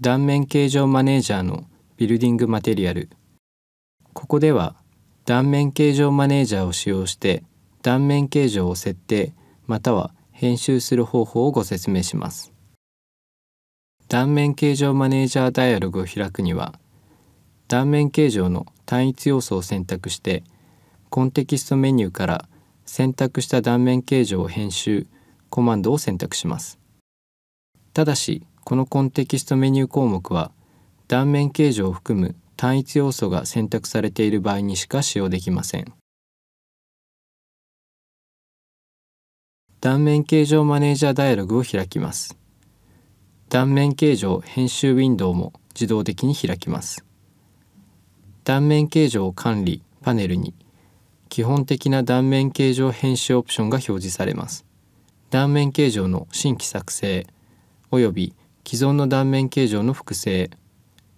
断面形状マネージャーのビルディングマテリアルここでは断面形状マネージャーを使用して断面形状を設定または編集する方法をご説明します断面形状マネージャーダイアログを開くには断面形状の単一要素を選択してコンテキストメニューから選択した断面形状を編集コマンドを選択しますただしこのコンテキストメニュー項目は断面形状を含む単一要素が選択されている場合にしか使用できません断面形状マネージャーダイアログを開きます断面形状編集ウィンドウも自動的に開きます断面形状管理パネルに基本的な断面形状編集オプションが表示されます断面形状の新規作成および既存の断面形状の複製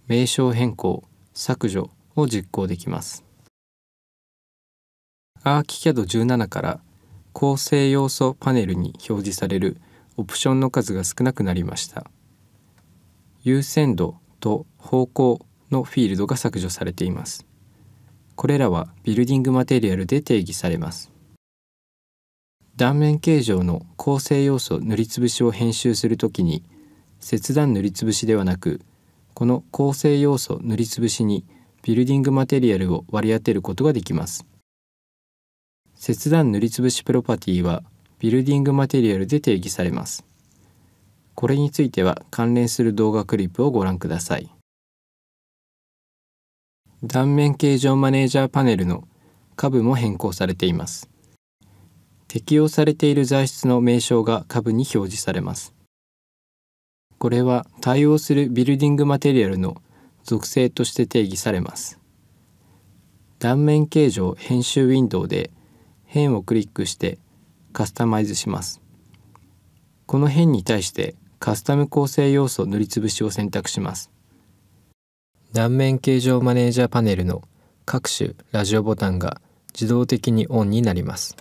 名称変更削除を実行できますアーキ h i c a d 1 7から構成要素パネルに表示されるオプションの数が少なくなりました優先度と方向のフィールドが削除されていますこれらはビルディングマテリアルで定義されます断面形状の構成要素塗りつぶしを編集するときに切断塗りつぶしではなくこの構成要素塗りつぶしにビルディングマテリアルを割り当てることができます切断塗りつぶしプロパティはビルディングマテリアルで定義されますこれについては関連する動画クリップをご覧ください断面形状マネージャーパネルの下部も変更されています適用されている材質の名称が下部に表示されますこれは対応するビルディングマテリアルの属性として定義されます断面形状編集ウィンドウで辺をクリックしてカスタマイズしますこの辺に対してカスタム構成要素塗りつぶしを選択します断面形状マネージャーパネルの各種ラジオボタンが自動的にオンになります